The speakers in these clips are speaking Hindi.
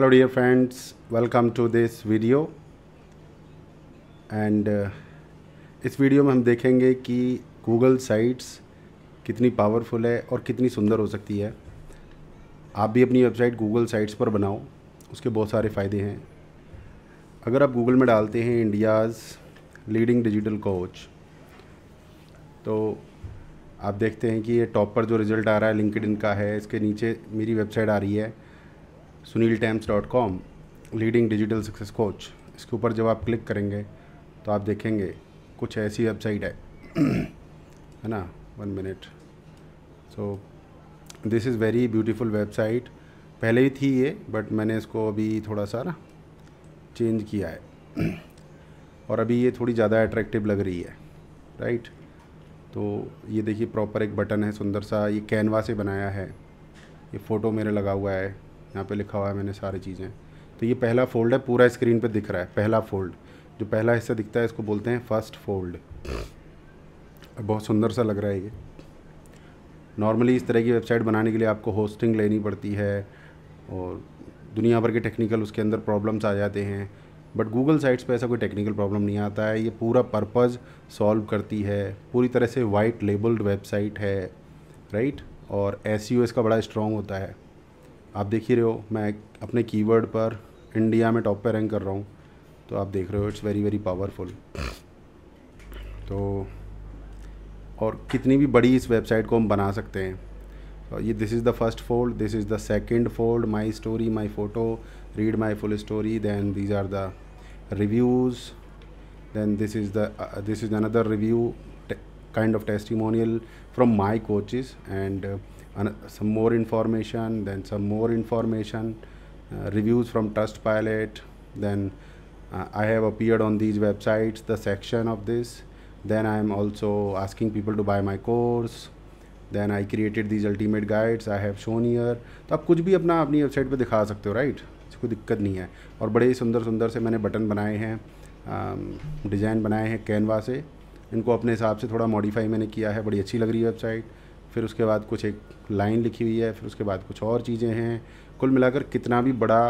Hello dear friends welcome to this video and इस वीडियो में हम देखेंगे कि गूगल साइट्स कितनी पावरफुल है और कितनी सुंदर हो सकती है आप भी अपनी वेबसाइट गूगल साइट्स पर बनाओ उसके बहुत सारे फ़ायदे हैं अगर आप गूगल में डालते हैं इंडियाज़ लीडिंग डिजिटल कोच तो आप देखते हैं कि ये टॉप पर जो रिज़ल्ट आ रहा है लिंकड का है इसके नीचे मेरी वेबसाइट आ रही है Sunil Times dot com leading digital success coach इसके ऊपर जब आप क्लिक करेंगे तो आप देखेंगे कुछ ऐसी वेबसाइट है है ना one minute so this is very beautiful website पहले ही थी ये बट मैंने इसको अभी थोड़ा सा ना चेंज किया है और अभी ये थोड़ी ज़्यादा अट्रैक्टिव लग रही है राइट तो ये देखिए प्रॉपर एक बटन है सुंदर सा ये कैनवा से बनाया है ये फ़ोटो मेरे लगा हुआ है यहाँ पे लिखा हुआ है मैंने सारी चीज़ें तो ये पहला फोल्ड है पूरा स्क्रीन पे दिख रहा है पहला फोल्ड जो पहला हिस्सा दिखता है इसको बोलते हैं फर्स्ट फोल्ड बहुत सुंदर सा लग रहा है ये नॉर्मली इस तरह की वेबसाइट बनाने के लिए आपको होस्टिंग लेनी पड़ती है और दुनिया भर के टेक्निकल उसके अंदर प्रॉब्लम्स आ जाते हैं बट गूगल साइट्स पे ऐसा कोई टेक्निकल प्रॉब्लम नहीं आता है ये पूरा पर्पज़ सॉल्व करती है पूरी तरह से वाइट लेबल्ड वेबसाइट है राइट और एस इसका e बड़ा स्ट्रॉन्ग होता है आप देख ही रहे हो मैं अपने कीवर्ड पर इंडिया में टॉप पर रैंक कर रहा हूँ तो आप देख रहे हो इट्स वेरी वेरी पावरफुल तो और कितनी भी बड़ी इस वेबसाइट को हम बना सकते हैं तो ये this is the first fold this is the second fold my story my photo read my full story then these are the reviews then this is the this is another review kind of testimonial from from my and some more information, then some more information, uh, reviews from Trustpilot, then uh, I have appeared on these websites, the section of this. Then I am also asking people to buy my course. Then I created these ultimate guides I have shown here. तो आप कुछ भी अपना अपनी वेबसाइट पे दिखा सकते हो राइट कोई दिक्कत नहीं है और बड़े ही सुंदर सुंदर से मैंने बटन बनाए हैं डिज़ाइन बनाए हैं कैनवा से इनको अपने हिसाब से थोड़ा मॉडिफाई मैंने किया है बड़ी अच्छी लग रही है वेबसाइट फिर उसके बाद कुछ एक लाइन लिखी हुई है फिर उसके बाद कुछ और चीज़ें हैं कुल मिलाकर कितना भी बड़ा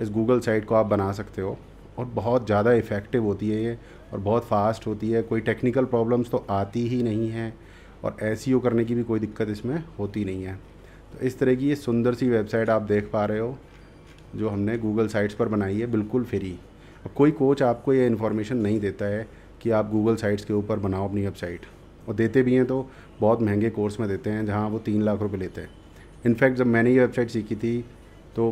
इस गूगल साइट को आप बना सकते हो और बहुत ज़्यादा इफ़ेक्टिव होती है ये और बहुत फास्ट होती है कोई टेक्निकल प्रॉब्लम्स तो आती ही नहीं है और एस e करने की भी कोई दिक्कत इसमें होती नहीं है तो इस तरह की ये सुंदर सी वेबसाइट आप देख पा रहे हो जो हमने गूगल साइट्स पर बनाई है बिल्कुल फ्री कोई कोच आपको ये इन्फॉर्मेशन नहीं देता है कि आप गूगल साइट्स के ऊपर बनाओ अपनी वेबसाइट और देते भी हैं तो बहुत महंगे कोर्स में देते हैं जहाँ वो तीन लाख रुपये लेते हैं इनफैक्ट जब मैंने ये वेबसाइट सीखी थी तो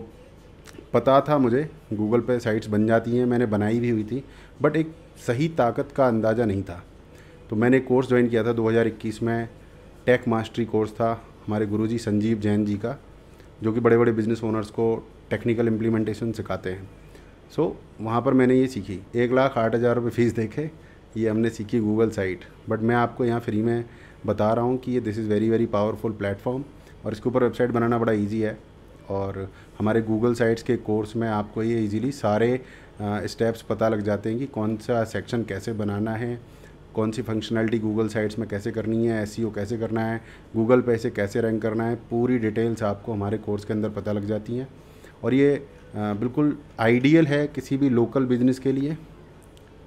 पता था मुझे गूगल पे साइट्स बन जाती हैं मैंने बनाई भी हुई थी बट एक सही ताकत का अंदाज़ा नहीं था तो मैंने कोर्स ज्वाइन किया था 2021 में टेक मास्टरी कोर्स था हमारे गुरुजी संजीव जैन जी का जो कि बड़े बड़े बिजनेस ओनर्स को टेक्निकल इम्प्लीमेंटेशन सिखाते हैं सो so, वहाँ पर मैंने ये सीखी एक लाख आठ हज़ार रुपये फ़ीस देखे ये हमने सीखी गूगल साइट बट मैं आपको यहाँ फ्री में बता रहा हूँ कि ये this is very very powerful platform और इसके ऊपर वेबसाइट बनाना बड़ा ईजी है और हमारे गूगल साइट्स के कोर्स में आपको ये इजीली सारे स्टेप्स पता लग जाते हैं कि कौन सा सेक्शन कैसे बनाना है कौन सी फंक्शनैलिटी गूगल साइट्स में कैसे करनी है एस e कैसे करना है गूगल पे से कैसे रैंक करना है पूरी डिटेल्स आपको हमारे कोर्स के अंदर पता लग जाती हैं और ये बिल्कुल आइडियल है किसी भी लोकल बिजनेस के लिए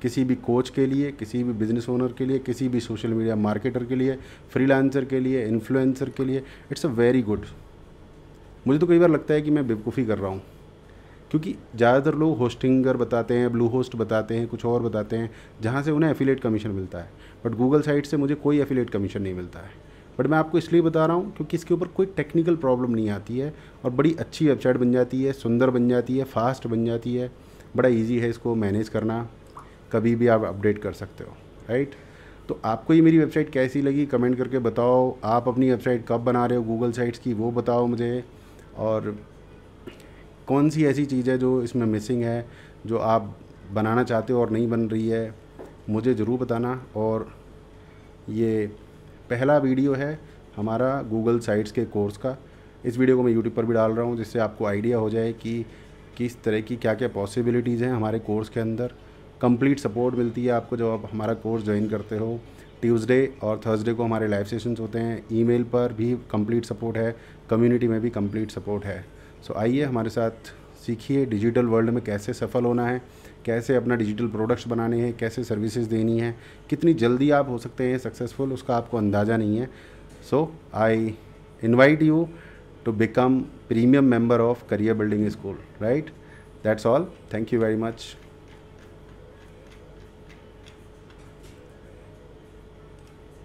किसी भी कोच के लिए किसी भी बिजनेस ओनर के लिए किसी भी सोशल मीडिया मार्केटर के लिए फ्रीलांसर के लिए इन्फ्लुएंसर के लिए इट्स अ वेरी गुड मुझे तो कई बार लगता है कि मैं बेवकूफ़ी कर रहा हूँ क्योंकि ज़्यादातर लोग होस्टिंगर बताते हैं ब्लू होस्ट बताते हैं कुछ और बताते हैं जहाँ से उन्हें एफिलेट कमीशन मिलता है बट गूगल साइट से मुझे कोई एफिलेट कमीशन नहीं मिलता है बट मैं आपको इसलिए बता रहा हूँ क्योंकि इसके ऊपर कोई टेक्निकल प्रॉब्लम नहीं आती है और बड़ी अच्छी वेबसाइट बन जाती है सुंदर बन जाती है फास्ट बन जाती है बड़ा ईजी है इसको मैनेज करना कभी भी आप अपडेट कर सकते हो राइट तो आपको ये मेरी वेबसाइट कैसी लगी कमेंट करके बताओ आप अपनी वेबसाइट कब बना रहे हो गूगल साइट्स की वो बताओ मुझे और कौन सी ऐसी चीज़ है जो इसमें मिसिंग है जो आप बनाना चाहते हो और नहीं बन रही है मुझे ज़रूर बताना और ये पहला वीडियो है हमारा गूगल साइट्स के कोर्स का इस वीडियो को मैं यूट्यूब पर भी डाल रहा हूँ जिससे आपको आइडिया हो जाए कि किस तरह की क्या क्या पॉसिबिलिटीज़ हैं हमारे कोर्स के अंदर कंप्लीट सपोर्ट मिलती है आपको जब आप हमारा कोर्स ज्वाइन करते हो ट्यूसडे और थर्सडे को हमारे लाइव सेशंस होते हैं ईमेल पर भी कंप्लीट सपोर्ट है कम्युनिटी में भी कंप्लीट सपोर्ट है सो so, आइए हमारे साथ सीखिए डिजिटल वर्ल्ड में कैसे सफल होना है कैसे अपना डिजिटल प्रोडक्ट्स बनाने हैं कैसे सर्विसेज देनी है कितनी जल्दी आप हो सकते हैं सक्सेसफुल उसका आपको अंदाज़ा नहीं है so I invite you to become premium member of career building school right that's all thank you very much